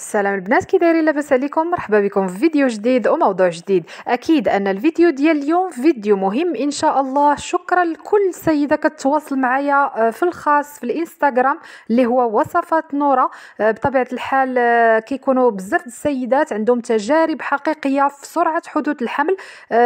السلام البنات كي دايرين لاباس عليكم مرحبا بكم في فيديو جديد وموضوع جديد اكيد ان الفيديو ديال اليوم فيديو مهم ان شاء الله شكرا لكل سيده كتواصل معايا آه، في الخاص في الانستغرام اللي هو وصفات نوره آه، بطبيعه الحال آه، كيكونوا بزاف السيدات عندهم تجارب حقيقيه في سرعه حدوث الحمل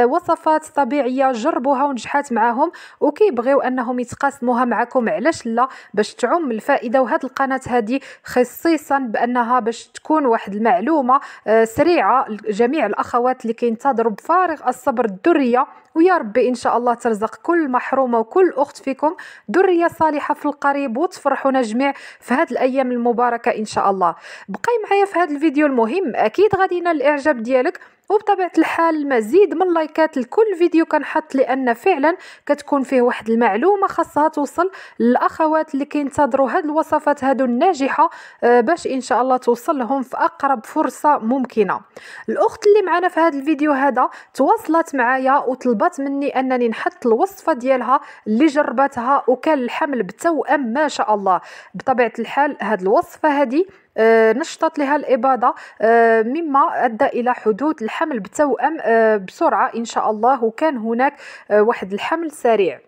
وصفات طبيعيه جربوها ونجحات معاهم وكيبغيو انهم يتقاسموها معكم علاش لا باش تعم الفائده وهاد القناه هذه خصيصا بانها باش تكون واحد المعلومه آه، سريعه لجميع الاخوات اللي كينتظروا بفارغ الصبر الدريه ويا ربي ان شاء الله ترزق كل محرومه وكل اخت فيكم دريه صالحه في القريب وتفرحونا جميع في هذه الايام المباركه ان شاء الله بقاي معايا في هذا الفيديو المهم اكيد غادي ينال الاعجاب ديالك وبطبيعه الحال مزيد من لايكات لكل فيديو كنحط لان فعلا كتكون فيه واحد المعلومه خاصها توصل للاخوات اللي كينتظروا هاد الوصفات هادو الناجحه آه، باش ان شاء الله توصل لهم في اقرب فرصه ممكنه الاخت اللي معنا في هاد الفيديو هذا تواصلت معايا وطلبت مني انني نحط الوصفه ديالها اللي جربتها وكان الحمل بتوأم ما شاء الله بطبيعه الحال هاد الوصفه هذه آه، نشطت لها الإبادة آه، مما أدى إلى حدوث الحمل بتوأم آه، بسرعة إن شاء الله وكان هناك واحد الحمل سريع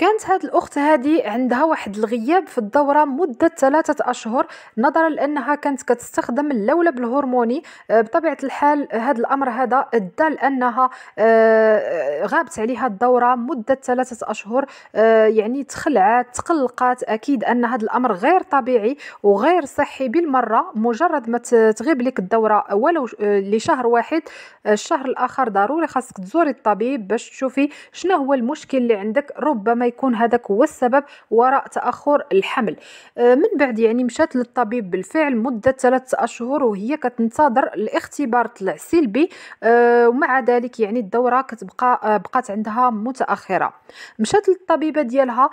كانت هاد الأخت هادي عندها واحد الغياب في الدورة مدة ثلاثة أشهر نظرا لأنها كانت كتستخدم اللولب الهرموني آه، بطبيعة الحال هاد الأمر هذا ادى لأنها آه، آه، غابت عليها الدورة مدة ثلاثة أشهر يعني تخلعات تقلقات أكيد أن هاد الأمر غير طبيعي وغير صحي بالمرة مجرد ما تغيب لك الدورة ولو لشهر واحد الشهر الآخر ضروري خاصك تزوري الطبيب باش تشوفي شنو هو المشكل اللي عندك ربما يكون هذاك هو السبب وراء تاخر الحمل آه، من بعد يعني مشات للطبيب بالفعل مده ثلاثة اشهر وهي كتنتظر الاختبار طلع سلبي آه، ومع ذلك يعني الدوره كتبقى آه، بقات عندها متاخره مشات للطبيبه ديالها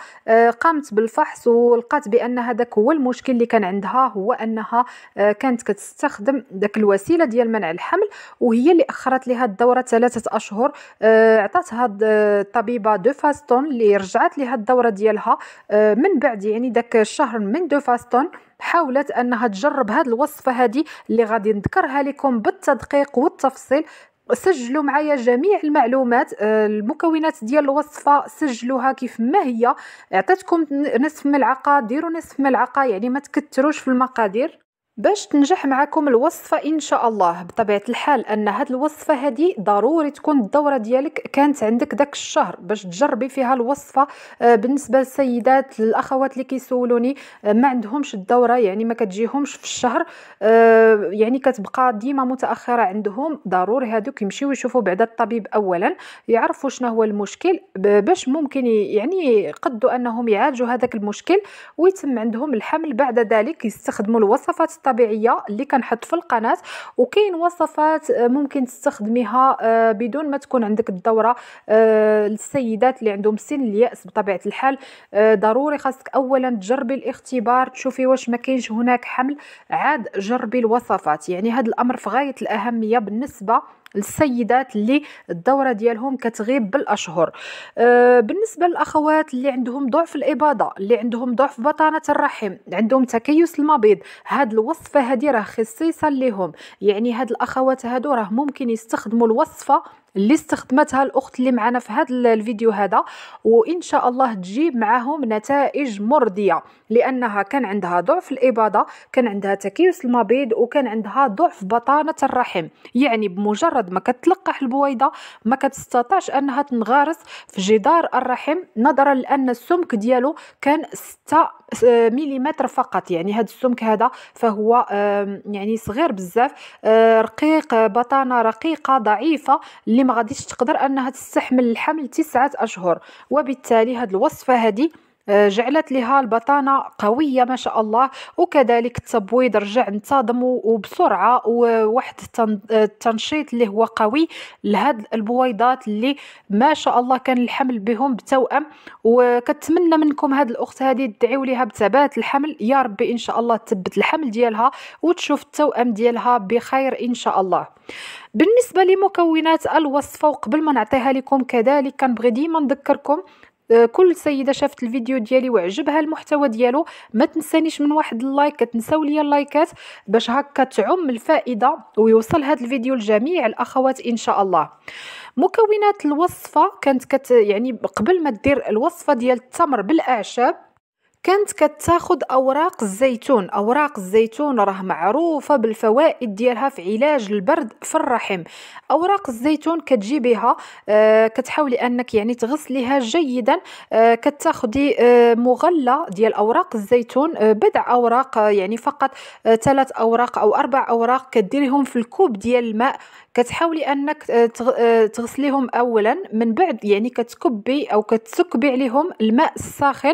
قامت بالفحص ولقات بان هذاك هو المشكل اللي كان عندها هو انها كانت كتستخدم داك الوسيله ديال منع الحمل وهي اللي اخرت لها الدوره ثلاثه اشهر عطاتها الطبيبه دو فاستون اللي رجعت عاد لها الدوره ديالها آه، من بعد يعني داك الشهر من دو فاستون حاولت انها تجرب هذه الوصفه هذه اللي غادي نذكرها لكم بالتدقيق والتفصيل سجلوا معايا جميع المعلومات آه، المكونات ديال الوصفه سجلوها كيف ما هي عطيتكم نصف ملعقه ديروا نصف ملعقه يعني ما تكتروش في المقادير باش تنجح معكم الوصفه ان شاء الله بطبيعه الحال ان هاد الوصفه هادي ضروري تكون الدوره ديالك كانت عندك داك الشهر باش تجربي فيها الوصفه آه، بالنسبه للسيدات الاخوات اللي كيسولوني آه، ما عندهمش الدوره يعني ما كتجيهمش في الشهر آه، يعني كتبقى ديما متاخره عندهم ضروري هادوك يمشيو يشوفوا بعدا الطبيب اولا يعرفوا شنو هو المشكل باش ممكن يعني قدوا انهم يعالجوا هذاك المشكل ويتم عندهم الحمل بعد ذلك يستخدموا الوصفات الطبيعيه اللي كنحط في القناه وكاين وصفات آه، ممكن تستخدميها آه، بدون ما تكون عندك الدوره آه، السيدات اللي عندهم سن الياس بطبيعه الحال ضروري خاصك اولا تجربي الاختبار تشوفي واش ما كاينش هناك حمل عاد جربي الوصفات يعني هذا الامر في غايه الاهميه بالنسبه السيدات اللي الدوره ديالهم كتغيب بالاشهر أه بالنسبه للاخوات اللي عندهم ضعف الاباضه اللي عندهم ضعف بطانه الرحم عندهم تكيس المبيض هاد الوصفه هذه راه خصيصه ليهم يعني هاد الاخوات هادو راه ممكن يستخدموا الوصفه اللي استخدمتها الاخت اللي معنا في هذا الفيديو هذا وان شاء الله تجيب معاهم نتائج مرضيه لانها كان عندها ضعف الاباضه كان عندها تكيس المبيض وكان عندها ضعف بطانه الرحم يعني بمجرد ما كتلقح البويضه ما كتستطعش انها تنغرس في جدار الرحم نظرا لان السمك ديالو كان 6 آه، ملم فقط يعني هذا السمك هذا فهو يعني صغير بزاف آه، رقيق بطانه رقيقه ضعيفه اللي ما غاديش تقدر انها تستحمل الحمل تسعة اشهر وبالتالي هاد الوصفه هذه آه، جعلت لها البطانه قويه ما شاء الله وكذلك التبويض رجع انتظم وبسرعه وواحد آه، التنشيط اللي هو قوي لهاد البويضات اللي ما شاء الله كان الحمل بهم بتوأم وكتمنى منكم هاد الاخت هادي تدعيوا ليها بثبات الحمل يا ربي ان شاء الله تثبت الحمل ديالها وتشوف التوأم ديالها بخير ان شاء الله بالنسبه لمكونات الوصفه وقبل ما نعطيها لكم كذلك كنبغي ديما نذكركم كل سيده شافت الفيديو ديالي وعجبها المحتوى ديالو ما تنسانيش من واحد اللايك كتنساو ليا اللايكات باش هكا تعم الفائده ويوصل هذا الفيديو لجميع الاخوات ان شاء الله مكونات الوصفه كانت كت يعني قبل ما دير الوصفه ديال التمر بالاعشاب كانت كتاخد اوراق الزيتون اوراق الزيتون راه معروفه بالفوائد ديالها في علاج البرد في الرحم اوراق الزيتون بها آه كتحاولي انك يعني تغسليها جيدا آه كتاخدي آه مغلى ديال اوراق الزيتون آه بضع اوراق آه، يعني فقط آه ثلاث اوراق او اربع اوراق كديريهم في الكوب ديال الماء كتحاولي انك آه، آه، تغسليهم اولا من بعد يعني كتكبي او كتسكبي عليهم الماء الساخن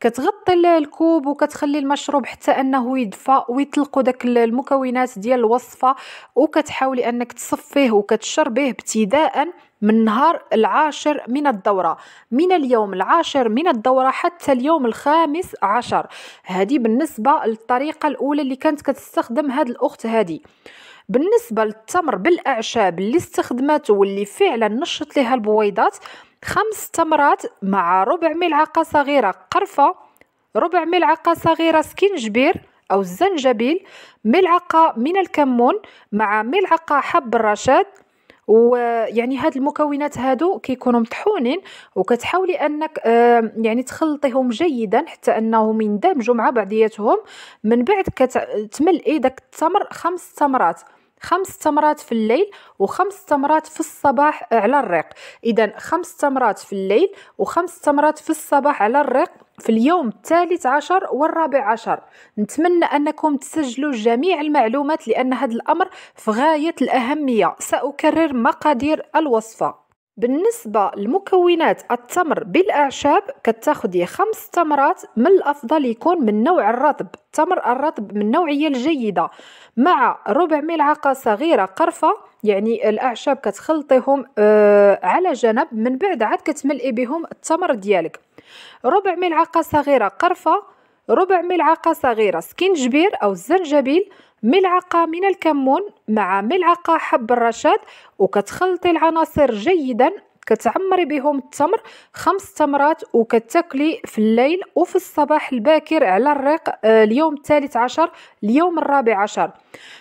كتغطي الكوب وكتخلي المشروب حتى انه يدفى ويطلقوا داك المكونات ديال الوصفه وكتحاولي انك تصفيه وكتشربيه ابتداء من نهار العاشر من الدورة من اليوم العاشر من الدورة حتى اليوم الخامس عشر هذه بالنسبة للطريقة الأولى اللي كانت كتستخدم هاد الأخت هذه بالنسبة للتمر بالأعشاب اللي استخدمته واللي فعلا نشط لها البويضات خمس تمرات مع ربع ملعقة صغيرة قرفة ربع ملعقة صغيرة سكنجبير أو الزنجبيل ملعقة من الكمون مع ملعقة حب الرشاد ويعني هاد المكونات هادو كيكونوا مطحونين وكتحاولي انك آه يعني تخلطيهم جيدا حتى انهم يندمجوا مع بعضياتهم من بعد كتملئي داك التمر خمس تمرات خمس تمرات في الليل وخمس تمرات في الصباح على الريق اذا خمس تمرات في الليل وخمس تمرات في الصباح على الريق في اليوم الثالث عشر والرابع عشر نتمنى أنكم تسجلوا جميع المعلومات لأن هذا الأمر في غاية الأهمية سأكرر مقادير الوصفة بالنسبة لمكونات التمر بالأعشاب كتاخدي خمس تمرات من الأفضل يكون من نوع الرطب التمر الرطب من النوعية الجيدة مع ربع ملعقة صغيرة قرفة يعني الأعشاب كتخلطيهم آه على جنب من بعد عاد كتملئي بهم التمر ديالك ربع ملعقة صغيرة قرفة ربع ملعقة صغيرة سكينجبير أو الزنجبيل ملعقة من الكمون مع ملعقة حب الرشاد وكتخلطي العناصر جيدا كتعمري بهم التمر خمس تمرات وكتاكلي في الليل وفي الصباح الباكر على الريق آه، اليوم الثالث عشر اليوم الرابع عشر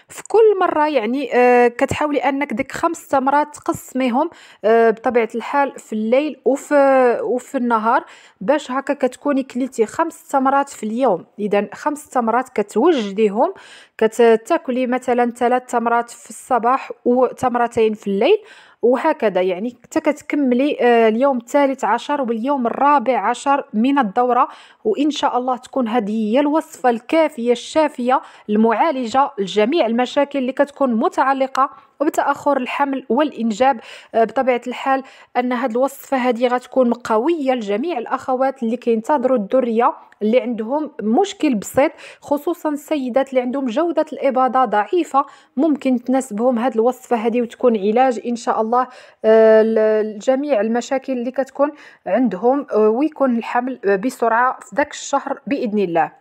في كل مره يعني آه، كتحاولي انك ديك خمس تمرات تقسميهم آه، بطبيعه الحال في الليل وفي وفي النهار باش هكا كتكوني كليتي خمس تمرات في اليوم اذا خمس تمرات كتوجديهم كتاكلي مثلا ثلاث تمرات في الصباح وتمرتين في الليل وهكذا يعني حتى كتكملي آه، اليوم الثالث عشر واليوم الرابع عشر من الدوره وان شاء الله تكون هذه هي الوصفه الكافيه الشافيه المعالجه لجميع المشاكل اللي كتكون متعلقه وبتاخر الحمل والانجاب آه، بطبيعه الحال ان هذه الوصفه هذه غتكون قويه لجميع الاخوات اللي كينتظروا الذريه اللي عندهم مشكل بسيط خصوصا السيدات اللي عندهم جوده الاباضه ضعيفه ممكن تناسبهم هذه الوصفه هذه وتكون علاج ان شاء الله آه، لجميع المشاكل اللي كتكون عندهم آه، ويكون الحمل بسرعه في ذاك الشهر باذن الله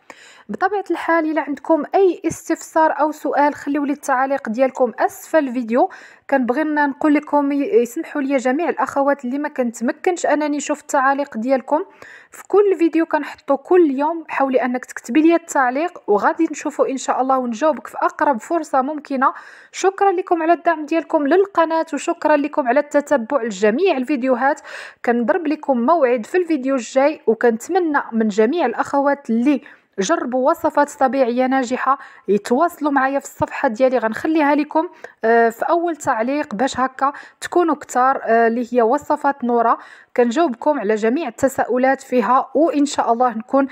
بطبيعه الحال الا عندكم اي استفسار او سؤال خليو لي التعليق ديالكم اسفل الفيديو كنبغي نقول لكم يسمحوا لي جميع الاخوات اللي ما مكنش انني نشوف التعاليق ديالكم في كل فيديو كنحطو كل يوم حاولي انك تكتبي لي التعليق وغادي نشوفه ان شاء الله ونجاوبك في اقرب فرصه ممكنه شكرا لكم على الدعم ديالكم للقناه وشكرا لكم على التتبع لجميع الفيديوهات كنضرب لكم موعد في الفيديو الجاي وكنتمنى من جميع الاخوات اللي جربوا وصفات طبيعيه ناجحه يتواصلوا معايا في الصفحه ديالي غنخليها لكم آه، في اول تعليق باش هكا تكونوا كتار آه، اللي هي وصفات نوره كنجاوبكم على جميع التساؤلات فيها وان شاء الله نكون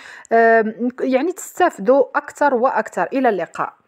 يعني تستافدوا اكثر واكثر الى اللقاء